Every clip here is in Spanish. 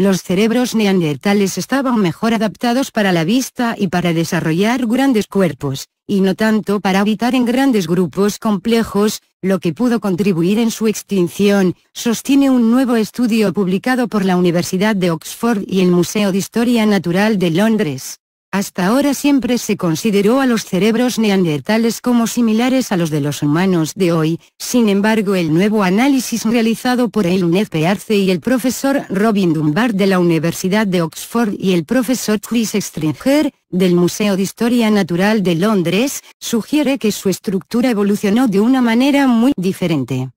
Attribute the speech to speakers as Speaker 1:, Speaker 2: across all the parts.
Speaker 1: los cerebros neandertales estaban mejor adaptados para la vista y para desarrollar grandes cuerpos, y no tanto para habitar en grandes grupos complejos, lo que pudo contribuir en su extinción, sostiene un nuevo estudio publicado por la Universidad de Oxford y el Museo de Historia Natural de Londres. Hasta ahora siempre se consideró a los cerebros neandertales como similares a los de los humanos de hoy, sin embargo el nuevo análisis realizado por el UNED Arce y el profesor Robin Dunbar de la Universidad de Oxford y el profesor Chris Stringer, del Museo de Historia Natural de Londres, sugiere que su estructura evolucionó de una manera muy diferente.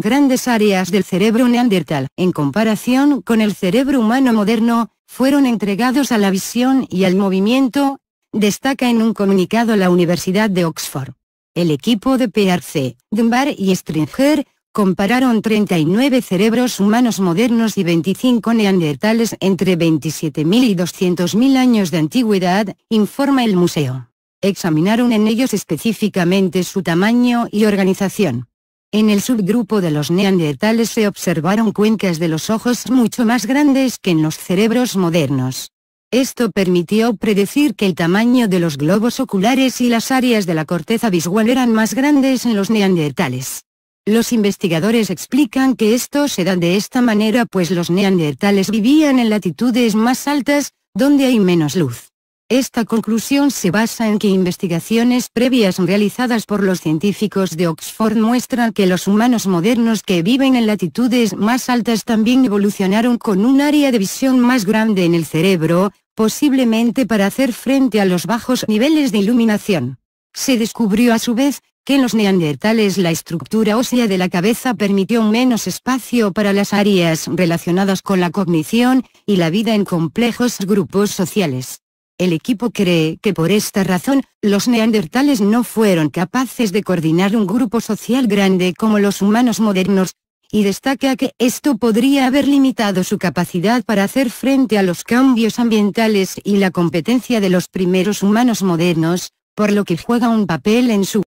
Speaker 1: Grandes áreas del cerebro neandertal, en comparación con el cerebro humano moderno, fueron entregados a la visión y al movimiento, destaca en un comunicado la Universidad de Oxford. El equipo de PRC, Dunbar y Stringer, compararon 39 cerebros humanos modernos y 25 neandertales entre 27.000 y 200.000 años de antigüedad, informa el museo. Examinaron en ellos específicamente su tamaño y organización. En el subgrupo de los neandertales se observaron cuencas de los ojos mucho más grandes que en los cerebros modernos. Esto permitió predecir que el tamaño de los globos oculares y las áreas de la corteza visual eran más grandes en los neandertales. Los investigadores explican que esto se da de esta manera pues los neandertales vivían en latitudes más altas, donde hay menos luz. Esta conclusión se basa en que investigaciones previas realizadas por los científicos de Oxford muestran que los humanos modernos que viven en latitudes más altas también evolucionaron con un área de visión más grande en el cerebro, posiblemente para hacer frente a los bajos niveles de iluminación. Se descubrió a su vez, que en los neandertales la estructura ósea de la cabeza permitió menos espacio para las áreas relacionadas con la cognición, y la vida en complejos grupos sociales. El equipo cree que por esta razón, los neandertales no fueron capaces de coordinar un grupo social grande como los humanos modernos, y destaca que esto podría haber limitado su capacidad para hacer frente a los cambios ambientales y la competencia de los primeros humanos modernos, por lo que juega un papel en su